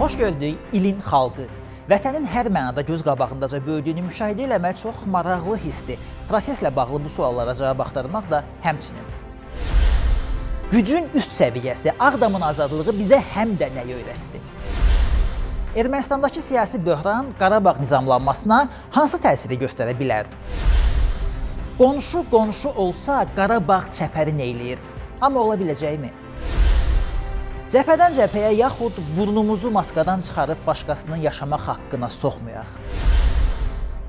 Xoş gördük ilin xalqı. Vətənin hər mənada göz qabağındaca böyüdüyünü müşahidə eləmək çox maraqlı hissdir. Proseslə bağlı bu suallara cavab axtarmaq da həmçinin. Gücün üst səviyyəsi, Ağdamın azadlığı bizə həm də nə öyrətdi? Ermənistandakı siyasi böhran Qarabağ nizamlanmasına hansı təsiri göstərə bilər? Qonşu qonşu olsa Qarabağ çəpəri nə eləyir? Amma ola biləcəkmi? Cəbhədən cəbhəyə yaxud burnumuzu maskadan çıxarıb başqasının yaşamaq haqqına soxmayaq.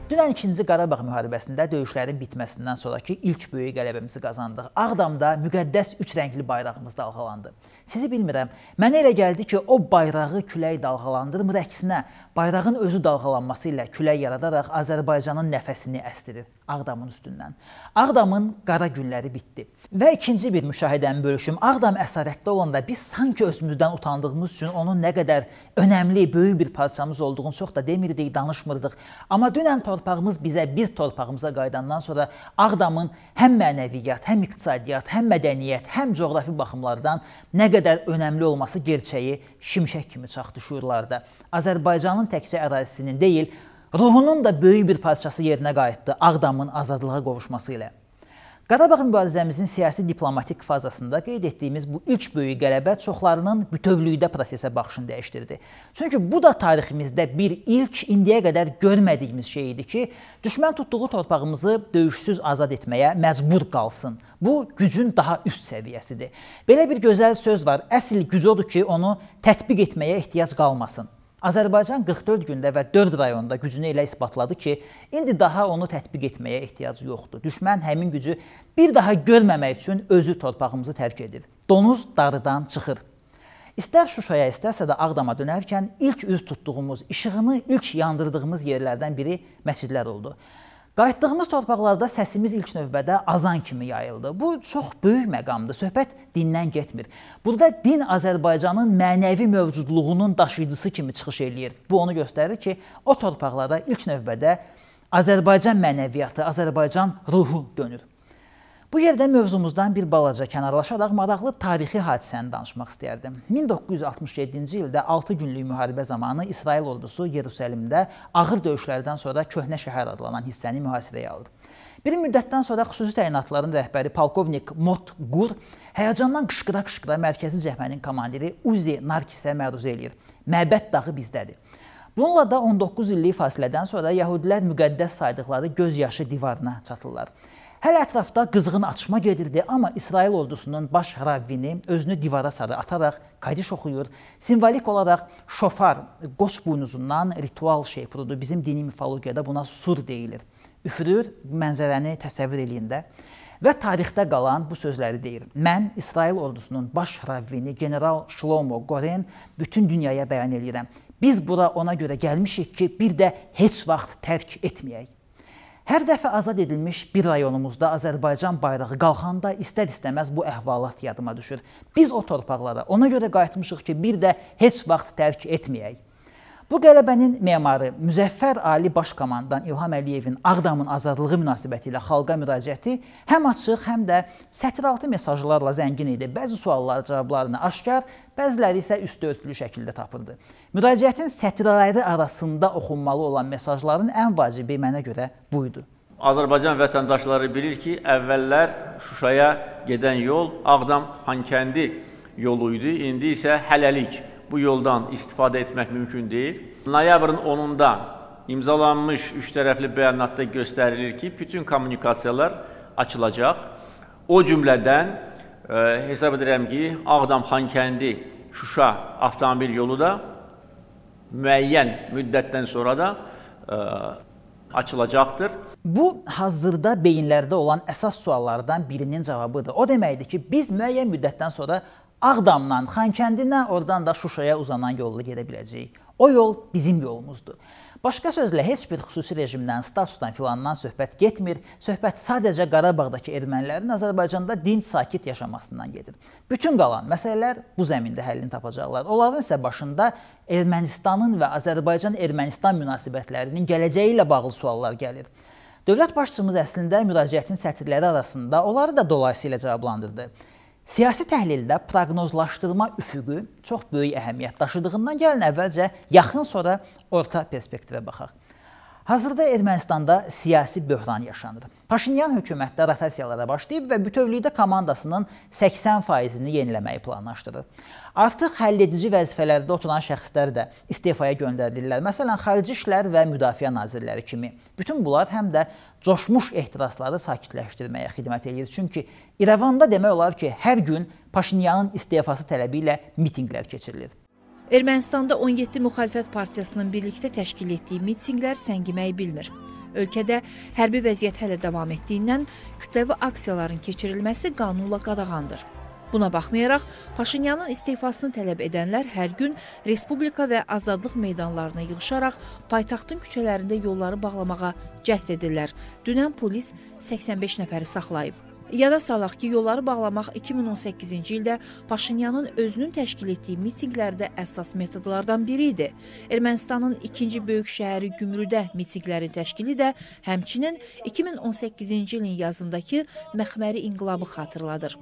Dünən 2-ci Qarabağ müharibəsində döyüşlərin bitməsindən sonrakı ilk böyük qələbəmizi qazandıq. Ağdamda müqəddəs üç rəngli bayrağımız dalğalandı. Sizi bilmirəm, mənə elə gəldi ki, o bayrağı külək dalğalandırmır, əksinə bayrağın özü dalğalanması ilə külək yaradaraq Azərbaycanın nəfəsini əsdirir Ağdamın üstündən. Ağdamın qara günləri bitdi. Və ikinci bir müşahidəmi bölüşüm. Ağdam əsarətdə olanda biz sanki özümüzdən utandığımız üçün onun nə qədər önəmli, böyük bir parçamız olduğunu çox da demirdik, danışmırdıq. Amma dünən torpağımız bizə biz torpağımıza qayıdandan sonra Ağdamın həm mənəviyyat, həm iqtisadiyyat, həm mədəniyyət, həm coğrafi baxımlardan nə qədər önəmli olması gerçəyi şimşək kimi çaxdı şuurlarda. Azərbaycanın Azərbaycanın təkcə ərazisinin deyil, ruhunun da böyük bir parçası yerinə qayıtdı Ağdamın azadlığa qovuşması ilə. Qarabağ mübarizəmizin siyasi diplomatik fazasında qeyd etdiyimiz bu ilk böyük qələbə çoxlarının bütövlükdə prosesə baxışını dəyişdirdi. Çünki bu da tariximizdə bir ilk indiyə qədər görmədiyimiz şey idi ki, düşmən tutduğu torpağımızı döyüşsüz azad etməyə məcbur qalsın. Bu gücün daha üst səviyyəsidir. Belə bir gözəl söz var. Əsl güc odur ki, onu tətbiq etməyə ehtiyac qalmasın. Azərbaycan 44 gündə və 4 rayonda gücünü elə isbatladı ki, indi daha onu tətbiq etməyə ehtiyac yoxdur. Düşmən həmin gücü bir daha görməmək üçün özü torpağımızı tərk edir. Donuz darıdan çıxır. İstər Şuşaya, istərsə də Ağdama dönərkən ilk üz tutduğumuz, işığını ilk yandırdığımız yerlərdən biri məscidlər oldu. Qayıtdığımız torpaqlarda səsimiz ilk növbədə azan kimi yayıldı. Bu çox böyük məqamdır. Söhbət dindən getmir. Burada din Azərbaycanın mənəvi mövcudluğunun daşıyıcısı kimi çıxış eləyir. Bu onu göstərir ki, o torpaqlarda ilk növbədə Azərbaycan mənəviyyatı, Azərbaycan ruhu dönür. Bu yerdə mövzumuzdan bir balaca kənarlaşaraq maraqlı tarixi hadisəni danışmaq istərdim. 1967-ci ildə 6 günlük müharibə zamanı İsrail ordusu Yerusəlimdə ağır döyüşlərdən sonra Köhnə şəhər adlanan hissəni mühasirəyə aldı. Bir müddətdən sonra xüsusi təyinatların rəhbəri polkovnik Mot Gur həyəcandan qışqıra-qışqıra mərkəzi cəbhənin komandiri Uzi Narkisə məruz eləyir. Məbəd dağı bizdədir. Bununla da 19 illik fasilədən sonra yəhudilər müqəddəs saydıqları göz yaşı divarına çatırlar. Hələ ətrafda qızğın atışma gedirdi, amma İsrail ordusunun baş ravvini özünü divara sarı ataraq kadiş oxuyur. Simvolik olaraq şofar, qoç buynuzundan ritual şey purudur. Bizim dini mifologiyada buna sur deyilir. Üfürür, mənzərəni təsəvvür eləyin də. Və tarixdə qalan bu sözləri deyir. Mən İsrail ordusunun baş ravvini general Shlomo Goren bütün dünyaya bəyan eləyirəm. Biz bura ona görə gəlmişik ki, bir də heç vaxt tərk etməyək. Hər dəfə azad edilmiş bir rayonumuzda Azərbaycan bayrağı qalxanda istər-istəməz bu əhvalat yadıma düşür. Biz o torpaqlara ona görə qayıtmışıq ki, bir də heç vaxt tərk etməyək. Bu qələbənin memarı Müzəffər Ali Baş Komandan İlham Əliyevin Ağdamın azadlığı münasibətilə xalqa müraciəti həm açıq, həm də sətiraltı mesajlarla zəngin idi. Bəzi suallara cavablarını aşkar, bəziləri isə üstü örtülü şəkildə tapırdı. Müraciətin sətirləri arasında oxunmalı olan mesajların ən vacibi mənə görə buydu. Azərbaycan vətəndaşları bilir ki, əvvəllər Şuşaya gedən yol Ağdam-Xankəndi yolu idi. İndi isə hələlik bu yoldan istifadə etmək mümkün deyil. Noyabrın 10-da imzalanmış üç tərəfli bəyanatda göstərilir ki, bütün kommunikasiyalar açılacaq. O cümlədən e, hesab edirəm ki, Ağdam-Xankəndi Şuşa avtomobil yolu da müəyyən müddətdən sonra da e, açılacaqdır. Bu hazırda beyinlərdə olan əsas suallardan birinin cavabıdır. O deməkdir ki, biz müəyyən müddətdən sonra Ağdamdan, Xankəndidən, oradan da Şuşaya uzanan yolla gedə biləcəyik. O yol bizim yolumuzdur. Başqa sözlə heç bir xüsusi rejimdən, statusdan filandan söhbət getmir. Söhbət sadəcə Qarabağdakı ermənilərin Azərbaycanda dinc sakit yaşamasından gedir. Bütün qalan məsələlər bu zəmində həllini tapacaqlar. Onların isə başında Ermənistanın və Azərbaycan-Ermənistan münasibətlərinin gələcəyi ilə bağlı suallar gəlir. Dövlət başçımız əslində müraciətin sətirləri arasında onları da dolayısı ilə cavablandırdı. Siyasi təhlildə proqnozlaşdırma üfüqü çox böyük əhəmiyyət daşıdığından gəlin əvvəlcə yaxın sonra orta perspektivə baxaq. Hazırda Ermənistanda siyasi böhran yaşanır. Paşinyan hökumətdə rotasiyalara başlayıb və bütövlükdə komandasının 80%-ni yeniləməyi planlaşdırır. Artıq həlledici vəzifələrdə oturan şəxslər də istefaya göndərilirlər. Məsələn, Xarici İşlər və Müdafiə nazirləri kimi. Bütün bunlar həm də coşmuş ehtirasları sakitləşdirməyə xidmət edir. Çünki İrəvanda demək olar ki, hər gün Paşinyanın istefası tələbi ilə mitinqlər keçirilir. Ermənistanda 17 müxalifət partiyasının birlikdə təşkil etdiyi mitinqlər səngimək bilmir. Ölkədə hərbi vəziyyət hələ davam etdiyindən kütləvi aksiyaların keçirilməsi qanunla qadağandır. Buna baxmayaraq, Paşinyanın istifasını tələb edənlər hər gün respublika və azadlıq meydanlarına yığışaraq paytaxtın küçələrində yolları bağlamağa cəhd edirlər. Dünən polis 85 nəfəri saxlayıb. Yada salaq ki, yolları bağlamaq 2018-ci ildə Paşinyanın özünün təşkil etdiyi mitinqlərdə əsas metodlardan biri idi. Ermənistanın ikinci böyük şəhəri Gümrüdə mitinqlərin təşkili də həmçinin 2018-ci ilin yazındakı məxməri inqilabı xatırladır.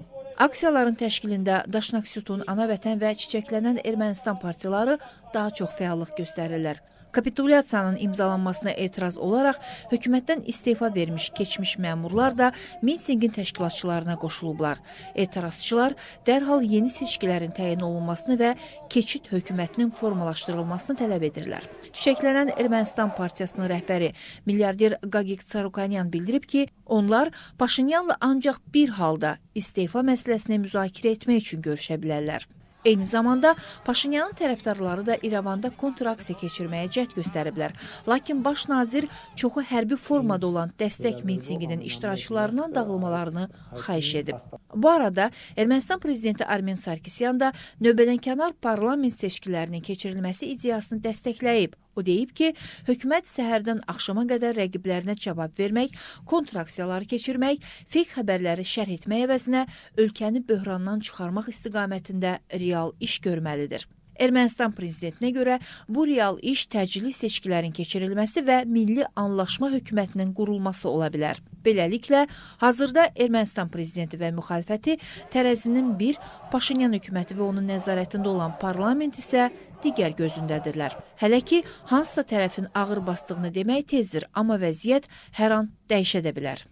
Aksiyaların təşkilində Daşnak Sütun, Ana Vətən və Çiçəklənən Ermənistan partiyaları daha çox fəallıq göstərirlər. Kapitulyasiyanın imzalanmasına etiraz olaraq hökumətdən istefa vermiş keçmiş məmurlar da mitingin təşkilatçılarına qoşulublar. Etirazçılar dərhal yeni seçkilərin təyin olunmasını və keçid hökumətinin formalaşdırılmasını tələb edirlər. Çiçəklənən Ermənistan partiyasının rəhbəri milyarder Qagiq Tsarukyanyan bildirib ki, onlar Paşinyanla ancaq bir halda istefa məsələsini müzakirə etmək üçün görüşə bilərlər. Eyni zamanda Paşinyanın tərəfdarları da İrəvanda kontraksiya keçirməyə cəhd göstəriblər. Lakin baş nazir çoxu hərbi formada olan dəstək mitinqinin iştirakçılarından dağılmalarını xahiş edib. Bu arada Ermənistan prezidenti Armen Sarkisyan da növbədənkənar parlament seçkilərinin keçirilməsi ideyasını dəstəkləyib. O deyib ki, hökumət səhərdən axşama qədər rəqiblərinə cavab vermək, kontraksiyaları keçirmək, fake xəbərləri şərh etmək əvəzinə ölkəni böhrandan çıxarmaq istiqamətində real iş görməlidir. Ermənistan prezidentinə görə bu real iş təcili seçkilərin keçirilməsi və milli anlaşma hökumətinin qurulması ola bilər. Beləliklə, hazırda Ermənistan prezidenti və müxalifəti tərəzinin bir, Paşinyan hökuməti və onun nəzarətində olan parlament isə digər gözündədirlər. Hələ ki, hansısa tərəfin ağır bastığını demək tezdir, amma vəziyyət hər an dəyişə də bilər.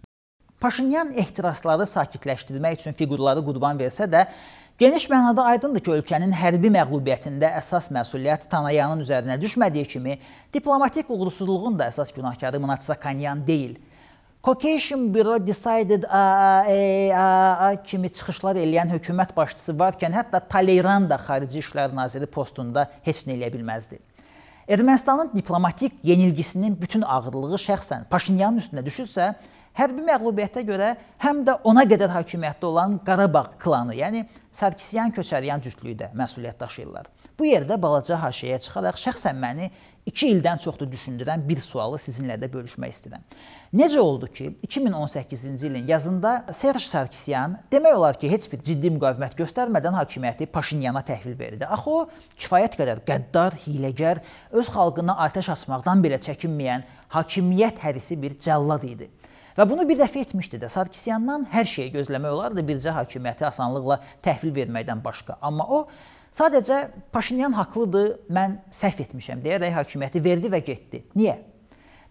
Paşinyan ehtirasları sakitləşdirmək üçün fiqurları qurban versə də, Geniş mənada aydındır ki, ölkənin hərbi məğlubiyyətində əsas məsuliyyət Tanayanın üzərinə düşmədiyi kimi, diplomatik uğursuzluğun da əsas günahkarı Munatsakanyan deyil. Caucasian Bureau decided ə, ə, ə, kimi çıxışlar eləyən hökumət başçısı varkən hətta Taleyran da xarici işlər naziri postunda heç nə eləyə bilməzdi. Ermənistanın diplomatik yenilgisinin bütün ağırlığı şəxsən Paşinyanın üstünə düşürsə, hərbi məğlubiyyətə görə həm də ona qədər hakimiyyətdə olan Qarabağ klanı, yəni Sarkisyan Köçəryan cütlüyü də məsuliyyət daşıyırlar. Bu yerdə balaca haşiyə çıxaraq şəxsən məni 2 ildən çoxdur düşündürən bir sualı sizinlə də bölüşmək istəyirəm. Necə oldu ki, 2018-ci ilin yazında Serj Sarkisyan demək olar ki, heç bir ciddi müqavimət göstərmədən hakimiyyəti Paşinyana təhvil verdi. Axı o kifayət qədər qəddar, hiyləgər, öz xalqına atəş açmaqdan belə çəkinməyən hakimiyyət hərisi bir cəllad idi. Və bunu bir dəfə etmişdi də. Sarkisyandan hər şeyi gözləmək olardı, bircə hakimiyyəti asanlıqla təhvil verməkdən başqa. Amma o Sadəcə Paşinyan haqlıdır, mən səhv etmişəm deyərək hakimiyyəti verdi və getdi. Niyə?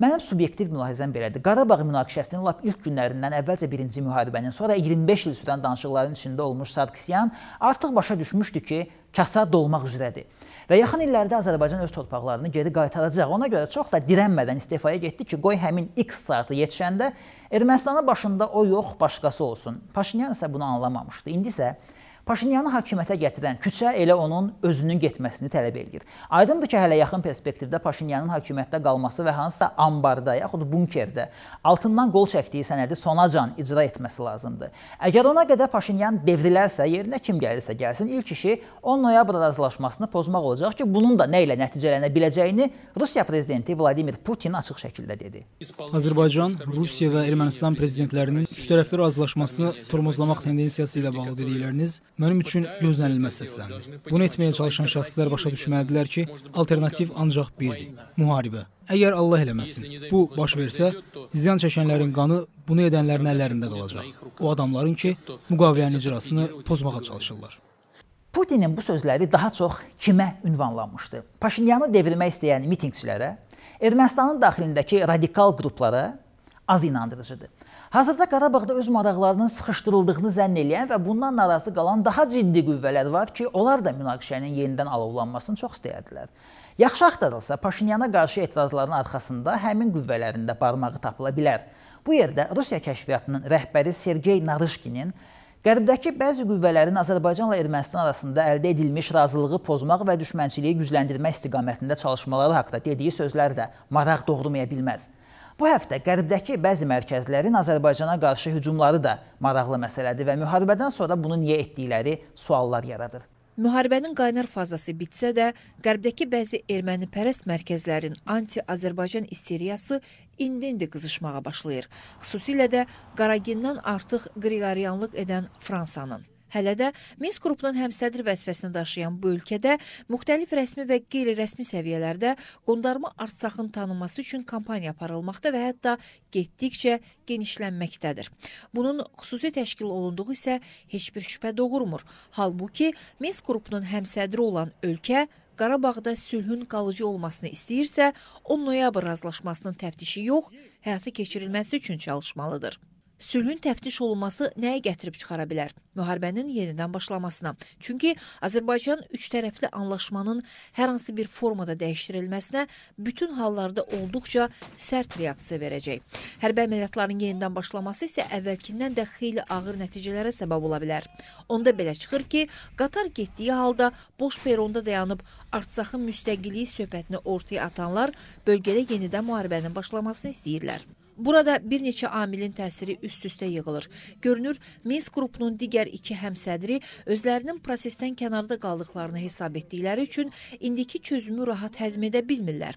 Mənim subyektiv mülahizəm belədir. Qarabağ münaqişəsinin lap ilk günlərindən əvvəlcə 1-ci müharibənin, sonra 25 il sürən danışıqların içində olmuş Sarkisyan artıq başa düşmüşdü ki, kasa dolmaq üzrədir. Və yaxın illərdə Azərbaycan öz torpaqlarını geri qaytaracaq. Ona görə çox da dirənmədən istefaya getdi ki, qoy həmin X saatı yetişəndə Ermənistanın başında o yox, başqası olsun. Paşinyan isə bunu anlamamışdı. İndi isə Paşinyanı hakimiyyətə gətirən küçə elə onun özünün getməsini tələb eləyir. Aydındır ki, hələ yaxın perspektivdə Paşinyanın hakimiyyətdə qalması və hansısa ambarda yaxud bunkerdə altından qol çəkdiyi sənədi sonacan icra etməsi lazımdır. Əgər ona qədər Paşinyan devrilərsə, yerinə kim gəlirsə gəlsin, ilk işi 10 noyabr razılaşmasını pozmaq olacaq ki, bunun da nə ilə nəticələnə biləcəyini Rusiya prezidenti Vladimir Putin açıq şəkildə dedi. Azərbaycan, Rusiya və Ermənistan prezidentlərinin üçtərəfli razılaşmasını tormozlamaq tendensiyası ilə bağlı dedikləriniz mənim üçün gözlənilməz səsləndi. Bunu etməyə çalışan şəxslər başa düşməlidirlər ki, alternativ ancaq birdir – müharibə. Əgər Allah eləməsin, bu baş versə, ziyan çəkənlərin qanı bunu edənlərin əllərində qalacaq. O adamların ki, müqavilənin icrasını pozmağa çalışırlar. Putinin bu sözləri daha çox kimə ünvanlanmışdır? Paşinyanı devirmək istəyən mitinqçilərə, Ermənistanın daxilindəki radikal qruplara az inandırıcıdır. Hazırda Qarabağda öz maraqlarının sıxışdırıldığını zənn eləyən və bundan narazı qalan daha ciddi qüvvələr var ki, onlar da münaqişənin yenidən alovlanmasını çox istəyirdilər. Yaxşı axtarılsa, Paşinyana qarşı etirazların arxasında həmin qüvvələrin də barmağı tapıla bilər. Bu yerdə Rusiya kəşfiyyatının rəhbəri Sergey Narışkinin Qərbdəki bəzi qüvvələrin Azərbaycanla Ermənistan arasında əldə edilmiş razılığı pozmaq və düşmənçiliyi gücləndirmək istiqamətində çalışmaları haqqında dediyi sözlər də maraq doğurmaya bilməz. Bu həftə qərbdəki bəzi mərkəzlərin Azərbaycana qarşı hücumları da maraqlı məsələdir və müharibədən sonra bunu niyə etdikləri suallar yaradır. Müharibənin qaynar fazası bitsə də, qərbdəki bəzi ermənipərəst mərkəzlərin anti-Azərbaycan isteriyası indi-indi qızışmağa başlayır. Xüsusilə də Qaragindən artıq qriqariyanlıq edən Fransanın. Hələ də Minsk qrupunun həmsədr vəzifəsini daşıyan bu ölkədə müxtəlif rəsmi və qeyri-rəsmi səviyyələrdə qondarma Artsaxın tanınması üçün kampaniya aparılmaqda və hətta getdikcə genişlənməkdədir. Bunun xüsusi təşkil olunduğu isə heç bir şübhə doğurmur. Halbuki Minsk qrupunun həmsədri olan ölkə Qarabağda sülhün qalıcı olmasını istəyirsə, 10 noyabr razılaşmasının təftişi yox, həyata keçirilməsi üçün çalışmalıdır sülhün təftiş olunması nəyə gətirib çıxara bilər? Müharibənin yenidən başlamasına. Çünki Azərbaycan üç tərəfli anlaşmanın hər hansı bir formada dəyişdirilməsinə bütün hallarda olduqca sərt reaksiya verəcək. Hərbi əməliyyatların yenidən başlaması isə əvvəlkindən də xeyli ağır nəticələrə səbəb ola bilər. Onda belə çıxır ki, Qatar getdiyi halda boş peronda dayanıb Artsaxın müstəqilliyi söhbətini ortaya atanlar bölgədə yenidən müharibənin başlamasını istəyirlər. Burada bir neçə amilin təsiri üst-üstə yığılır. Görünür, Minsk qrupunun digər iki həmsədri özlərinin prosesdən kənarda qaldıqlarını hesab etdikləri üçün indiki çözümü rahat həzm edə bilmirlər.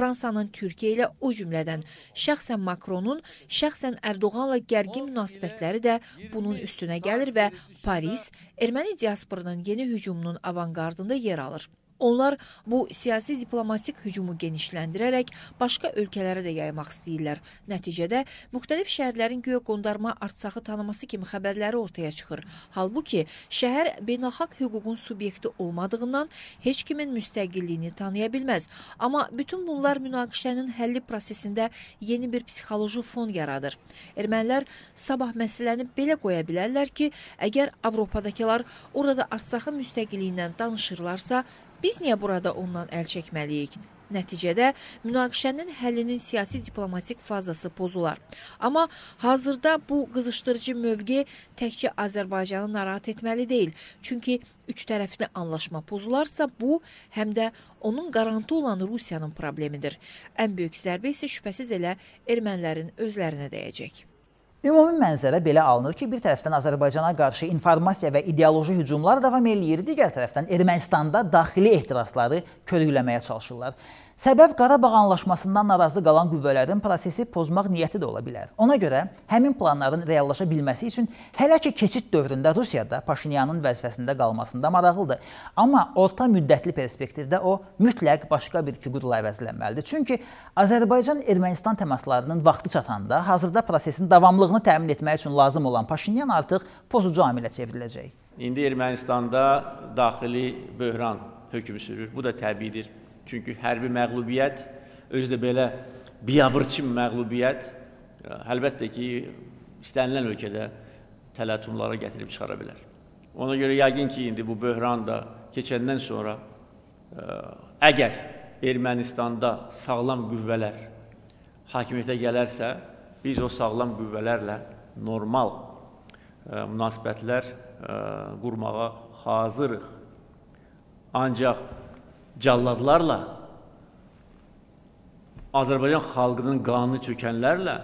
Fransanın Türkiyə ilə o cümlədən şəxsən Makronun, şəxsən Ərdoğanla gərgin münasibətləri də bunun üstünə gəlir və Paris erməni diasporunun yeni hücumunun avangardında yer alır. Onlar bu siyasi diplomatik hücumu genişləndirərək başqa ölkələrə də yaymaq istəyirlər. Nəticədə müxtəlif şəhərlərin göyə qondarma artsaxı tanıması kimi xəbərləri ortaya çıxır. Halbuki şəhər beynəlxalq hüququn subyekti olmadığından heç kimin müstəqilliyini tanıya bilməz. Amma bütün bunlar münaqişənin həlli prosesində yeni bir psixoloji fon yaradır. Ermənilər sabah məsələni belə qoya bilərlər ki, əgər Avropadakılar orada artsaxı müstəqilliyindən danışırlarsa, Biz niyə burada ondan əl çəkməliyik? Nəticədə münaqişənin həllinin siyasi diplomatik fazası pozular. Amma hazırda bu qızışdırıcı mövqe təkcə Azərbaycanı narahat etməli deyil. Çünki üç tərəfli anlaşma pozularsa, bu həm də onun qarantı olan Rusiyanın problemidir. Ən böyük zərbə isə şübhəsiz elə ermənilərin özlərinə dəyəcək. Ümumi mənzərə belə alınır ki, bir tərəfdən Azərbaycana qarşı informasiya və ideoloji hücumlar davam eləyir, digər tərəfdən Ermənistanda daxili ehtirasları körükləməyə çalışırlar. Səbəb Qarabağ anlaşmasından narazı qalan qüvvələrin prosesi pozmaq niyyəti də ola bilər. Ona görə həmin planların reallaşa bilməsi üçün hələ ki keçid dövründə Rusiyada Paşinyanın vəzifəsində qalmasında maraqlıdır. Amma orta müddətli perspektivdə o mütləq başqa bir fiqurla əvəzlənməlidir. Çünki Azərbaycan-Ermənistan təmaslarının vaxtı çatanda hazırda prosesin davamlılığını təmin etmək üçün lazım olan Paşinyan artıq pozucu amilə çevriləcək. İndi Ermənistanda daxili böhran hökm sürür. Bu da təbiidir. Çünki hərbi məğlubiyyət, özü də belə biabırçı məğlubiyyət, əlbəttə ki, istənilən ölkədə tələtumlara gətirib çıxara bilər. Ona görə yəqin ki, indi bu böhran da keçəndən sonra e, əgər Ermənistanda sağlam qüvvələr hakimiyyətə gələrsə, biz o sağlam qüvvələrlə normal ə, e, münasibətlər ə, e, qurmağa hazırıq. Ancaq cəlladlarla, Azərbaycan xalqının qanını tökənlərlə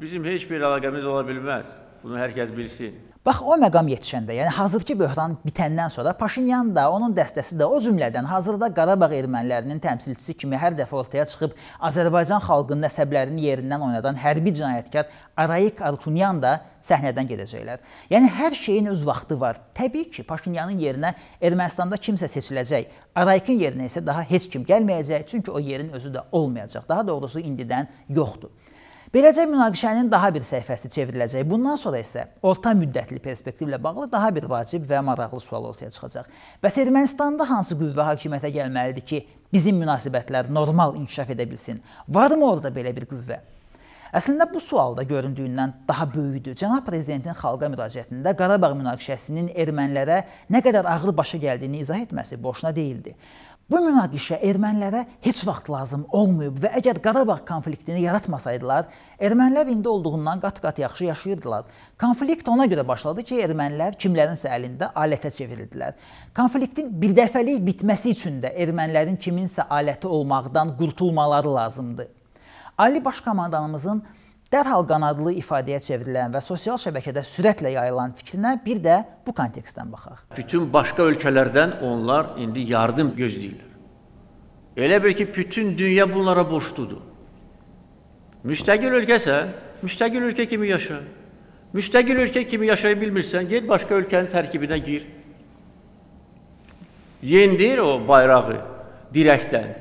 bizim heç bir əlaqəmiz ola bilməz. Bunu hər kəs bilsin. Bax o məqam yetişəndə, yəni hazırki böhran bitəndən sonra Paşinyan da, onun dəstəsi də o cümlədən hazırda Qarabağ ermənilərinin təmsilçisi kimi hər dəfə ortaya çıxıb Azərbaycan xalqının əsəblərini yerindən oynadan hərbi cinayətkar Arayik Artunyan da səhnədən gedəcəklər. Yəni hər şeyin öz vaxtı var. Təbii ki, Paşinyanın yerinə Ermənistanda kimsə seçiləcək. Arayikin yerinə isə daha heç kim gəlməyəcək, çünki o yerin özü də olmayacaq. Daha doğrusu indidən yoxdur. Beləcə münaqişənin daha bir səhifəsi çevriləcək. Bundan sonra isə orta müddətli perspektivlə bağlı daha bir vacib və maraqlı sual ortaya çıxacaq. Bəs Ermənistanda hansı qüvvə hakimiyyətə gəlməlidir ki, bizim münasibətlər normal inkişaf edə bilsin? Varmı orada belə bir qüvvə? Əslində bu sual da göründüyündən daha böyükdür. Cənab prezidentin xalqa müraciətində Qarabağ münaqişəsinin ermənilərə nə qədər ağır başa gəldiyini izah etməsi boşuna deyildi. Bu münaqişə ermənilərə heç vaxt lazım olmayıb və əgər Qarabağ konfliktini yaratmasaydılar, ermənilər indi olduğundan qat-qat yaxşı yaşayırdılar. Konflikt ona görə başladı ki, ermənilər kimlərinsə əlində alətə çevrildilər. Konfliktin birdəfəlik bitməsi üçün də ermənilərin kiminsə aləti olmaqdan qurtulmaları lazımdı. Ali Baş Komandanımızın dərhal qanadlı ifadəyə çevrilən və sosial şəbəkədə sürətlə yayılan fikrinə bir də bu kontekstdən baxaq. Bütün başqa ölkələrdən onlar indi yardım gözləyirlər. Elə bil ki, bütün dünya bunlara borcludur. Müstəqil ölkəsə, müstəqil ölkə kimi yaşa. Müstəqil ölkə kimi yaşaya bilmirsən, get başqa ölkənin tərkibinə gir. Yendir o bayrağı dirəkdən.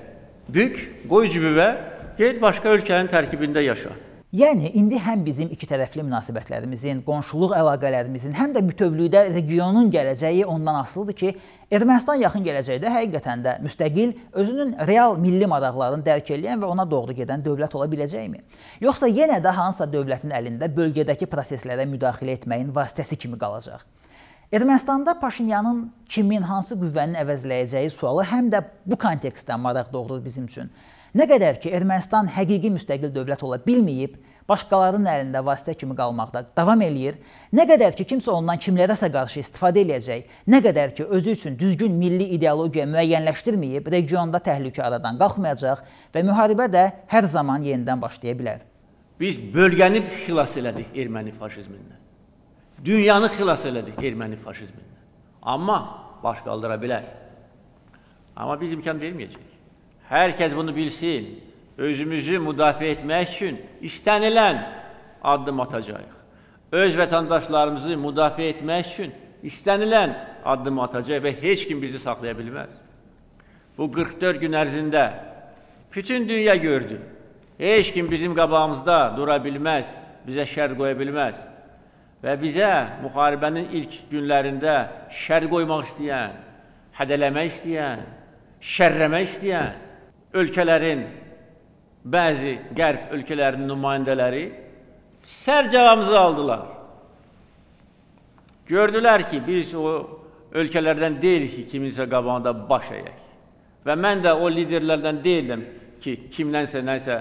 Bük, qoy cibivə, get başqa ölkənin tərkibində yaşa. Yəni indi həm bizim iki tərəfli münasibətlərimizin, yəni qonşuluq əlaqələrimizin, həm də bütövlükdə regionun gələcəyi ondan asılıdır ki, Ermənistan yaxın gələcəkdə həqiqətən də müstəqil, özünün real milli maraqlarını dərk edən və ona doğru gedən dövlət ola biləcəkmi? Yoxsa yenə də hansısa dövlətin əlində bölgədəki proseslərə müdaxilə etməyin vasitəsi kimi qalacaq? Ermənistanda Paşinyanın kimin hansı qüvvənin əvəzləyəcəyi sualı həm də bu kontekstdə maraq doğurur bizim üçün. Nə qədər ki Ermənistan həqiqi müstəqil dövlət ola bilməyib, başqalarının əlində vasitə kimi qalmaqda davam eləyir. Nə qədər ki kimsə ondan kimlərəsə qarşı istifadə eləyəcək, nə qədər ki özü üçün düzgün milli ideologiya müəyyənləşdirməyib, regionda təhlükə aradan qalxmayacaq və müharibə də hər zaman yenidən başlaya bilər. Biz bölgəni xilas elədik erməni faşizmindən. Dünyanı xilas elədik erməni faşizmindən. Amma baş qaldıra bilər. Amma biz imkan verməyəcəyik. Hər kəs bunu bilsin. Özümüzü müdafiə etmək üçün istənilən addım atacağıq. Öz vətəndaşlarımızı müdafiə etmək üçün istənilən addım atacaq və heç kim bizi saxlaya bilməz. Bu 44 gün ərzində bütün dünya gördü. Heç kim bizim qabağımızda dura bilməz, bizə şər qoya bilməz. Və bizə müharibənin ilk günlərində şər qoymaq istəyən, hədələmək istəyən, şərləmək istəyən ölkələrin, bəzi qərb ölkələrinin nümayəndələri sər cavamızı aldılar. Gördülər ki, biz o ölkələrdən deyilik ki, kiminsə qabağında baş əyək. Və mən də o liderlərdən deyildim ki, kimdənsə nəsə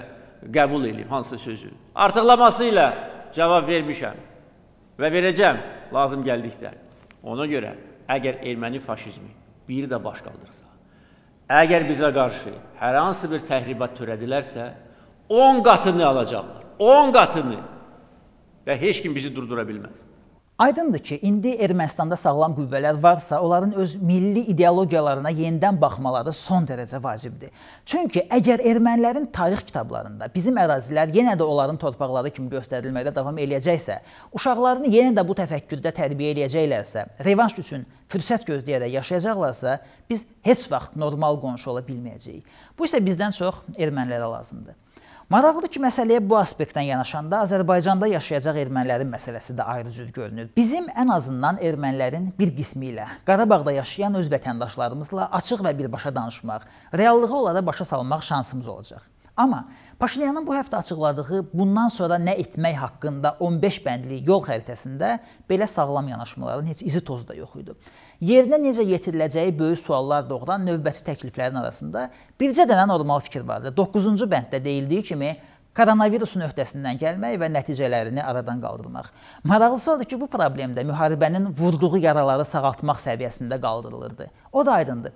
qəbul edib hansı sözü. Artıqlaması ilə cavab vermişəm və verəcəm lazım gəldikdə. Ona görə əgər erməni faşizmi bir də baş qaldırsa, Əgər bizə qarşı hər hansı bir təhribat törədilərsə, 10 qatını alacaqlar. 10 qatını. Və heç kim bizi durdura bilməz. Aydındır ki, indi Ermənistanda sağlam qüvvələr varsa, onların öz milli ideologiyalarına yenidən baxmaları son dərəcə vacibdir. Çünki əgər ermənilərin tarix kitablarında bizim ərazilər yenə də onların torpaqları kimi göstərilməyə davam eləyəcəksə, uşaqlarını yenə də bu təfəkkürdə tərbiyə eləyəcəklərsə, revanş üçün fürsət gözləyərək yaşayacaqlarsa, biz heç vaxt normal qonşu ola bilməyəcəyik. Bu isə bizdən çox ermənilərə lazımdır. Maraqlıdır ki, məsələyə bu aspektdən yanaşanda Azərbaycanda yaşayacaq ermənilərin məsələsi də ayrı cür görünür. Bizim ən azından ermənilərin bir qismi ilə Qarabağda yaşayan öz vətəndaşlarımızla açıq və birbaşa danışmaq, reallığı onlara başa salmaq şansımız olacaq. Amma Paşinyanın bu həftə açıqladığı bundan sonra nə etmək haqqında 15 bəndlik yol xəritəsində belə sağlam yanaşmaların heç izi tozu da yox idi. Yerinə necə yetiriləcəyi böyük suallar doğuran növbəti təkliflərin arasında bircə dənə normal fikir vardı. 9-cu bənddə deyildiyi kimi koronavirusun öhdəsindən gəlmək və nəticələrini aradan qaldırmaq. Maraqlısı odur ki, bu problemdə müharibənin vurduğu yaraları sağaltmaq səviyyəsində qaldırılırdı. O da aydındır.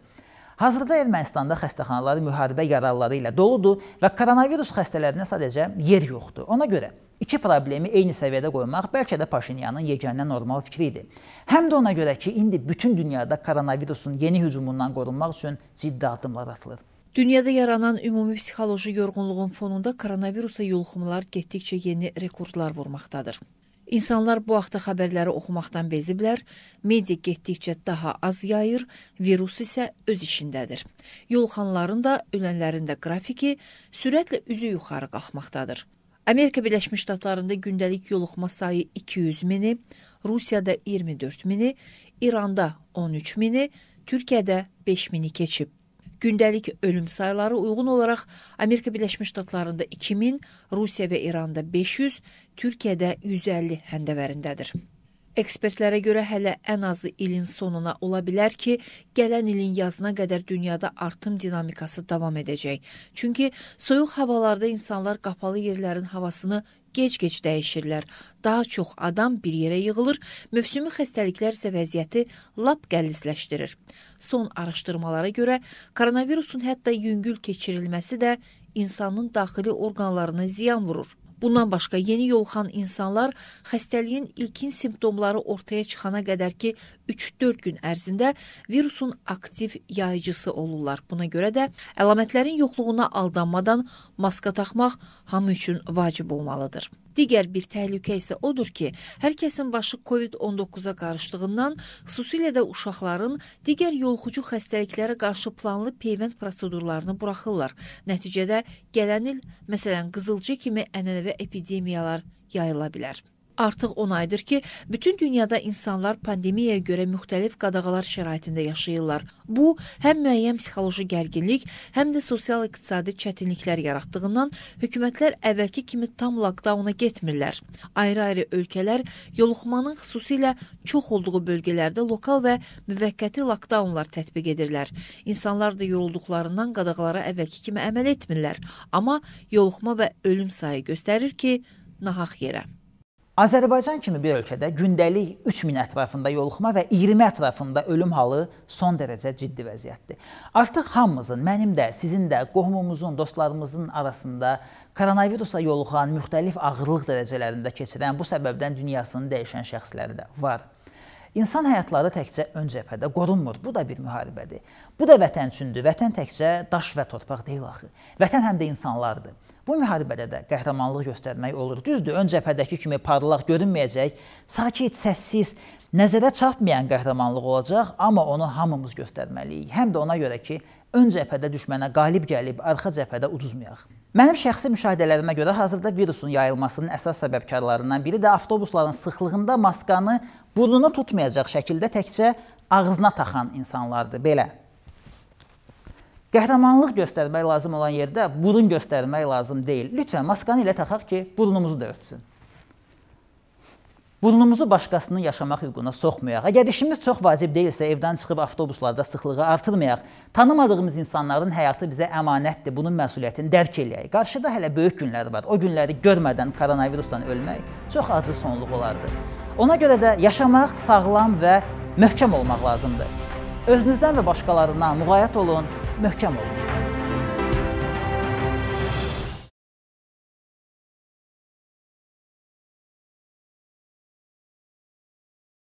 Hazırda Ermənistanda xəstəxanaları müharibə yararları ilə doludur və koronavirus xəstələrinə sadəcə yer yoxdur. Ona görə İki problemi eyni səviyyədə qoymaq bəlkə də Paşinyanın yeganə normal fikri idi. Həm də ona görə ki, indi bütün dünyada koronavirusun yeni hücumundan qorunmaq üçün ciddi addımlar atılır. Dünyada yaranan ümumi psixoloji yorğunluğun fonunda koronavirusa yoluxmalar getdikcə yeni rekordlar vurmaqdadır. İnsanlar bu haqda xəbərləri oxumaqdan beziblər, media getdikcə daha az yayır, virus isə öz işindədir. Yolxanların da, ölənlərin də qrafiki sürətlə üzü yuxarı qalxmaqdadır. Amerika Birləşmiş Ştatlarında gündəlik yoluxma sayı 200 mini, Rusiyada 24 mini, İranda 13 mini, Türkiyədə 5 mini keçib. Gündəlik ölüm sayları uyğun olaraq Amerika Birləşmiş Ştatlarında 2000, Rusiya və İranda 500, Türkiyədə 150 həndəvərindədir. Ekspertlərə görə hələ ən azı ilin sonuna ola bilər ki, gələn ilin yazına qədər dünyada artım dinamikası davam edəcək. Çünki soyuq havalarda insanlar qapalı yerlərin havasını gec-gec dəyişirlər. Daha çox adam bir yerə yığılır, mövsümi xəstəliklər isə vəziyyəti lap qəlizləşdirir. Son araşdırmalara görə koronavirusun hətta yüngül keçirilməsi də insanın daxili orqanlarına ziyan vurur. Bundan başqa yeni yolxan insanlar xəstəliyin ilkin simptomları ortaya çıxana qədər ki 3-4 gün ərzində virusun aktiv yayıcısı olurlar. Buna görə də əlamətlərin yoxluğuna aldanmadan maska taxmaq hamı üçün vacib olmalıdır. Digər bir təhlükə isə odur ki, hər kəsin başı COVID-19-a qarışdığından, xüsusilə də uşaqların digər yoluxucu xəstəliklərə qarşı planlı peyvənd prosedurlarını buraxırlar. Nəticədə gələn il, məsələn, qızılcı kimi ənənəvi epidemiyalar yayıla bilər. Artıq 10 aydır ki, bütün dünyada insanlar pandemiyaya görə müxtəlif qadağalar şəraitində yaşayırlar. Bu, həm müəyyən psixoloji gərginlik, həm də sosial-iqtisadi çətinliklər yaratdığından hökumətlər əvvəlki kimi tam lockdowna getmirlər. Ayrı-ayrı ölkələr yoluxmanın xüsusilə çox olduğu bölgələrdə lokal və müvəqqəti lockdownlar tətbiq edirlər. İnsanlar da yorulduqlarından qadağalara əvvəlki kimi əməl etmirlər, amma yoluxma və ölüm sayı göstərir ki, nahaq yerə. Azərbaycan kimi bir ölkədə gündəlik 3000 ətrafında yoluxma və 20 ətrafında ölüm halı son dərəcə ciddi vəziyyətdir. Artıq hamımızın, mənim də, sizin də, qohumumuzun, dostlarımızın arasında koronavirusa yoluxan müxtəlif ağırlıq dərəcələrində keçirən bu səbəbdən dünyasını dəyişən şəxsləri də var. İnsan həyatları təkcə ön cəbhədə qorunmur. Bu da bir müharibədir. Bu da vətən üçündür. Vətən təkcə daş və torpaq deyil axı. Vətən həm də insanlardır. Bu müharibədə də qəhrəmanlıq göstərmək olur. Düzdür, ön cəbhədəki kimi parlaq görünməyəcək, sakit, səssiz, nəzərə çarpmayan qəhrəmanlıq olacaq, amma onu hamımız göstərməliyik. Həm də ona görə ki, ön cəbhədə düşmənə qalib gəlib, arxa cəbhədə uduzmayaq. Mənim şəxsi müşahidələrimə görə hazırda virusun yayılmasının əsas səbəbkarlarından biri də avtobusların sıxlığında maskanı burnunu tutmayacaq şəkildə təkcə ağzına taxan insanlardır. Belə Qəhrəmanlıq göstərmək lazım olan yerdə burun göstərmək lazım deyil. Lütfən maskanı elə taxaq ki, burnumuzu da örtsün. Burnumuzu başqasının yaşamaq hüququna soxmayaq. Əgər işimiz çox vacib deyilsə, evdən çıxıb avtobuslarda sıxlığı artırmayaq. Tanımadığımız insanların həyatı bizə əmanətdir. Bunun məsuliyyətini dərk eləyək. Qarşıda hələ böyük günlər var. O günləri görmədən koronavirusdan ölmək çox acı sonluq olardı. Ona görə də yaşamaq, sağlam və möhkəm olmaq lazımdır. Özünüzdən və başqalarından müğayət olun, möhkəm olun.